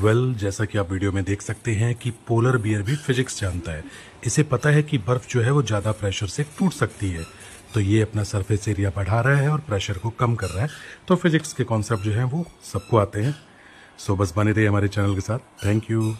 well well, जैसा कि आप वीडियो में देख सकते हैं कि पोलर बियर भी फिजिक्स जानता है इसे पता है कि बर्फ़ जो है वो ज़्यादा प्रेशर से टूट सकती है तो ये अपना सरफेस एरिया बढ़ा रहा है और प्रेशर को कम कर रहा है तो फिजिक्स के कॉन्सेप्ट जो हैं वो सबको आते हैं सो बस बने रहिए हमारे चैनल के साथ थैंक यू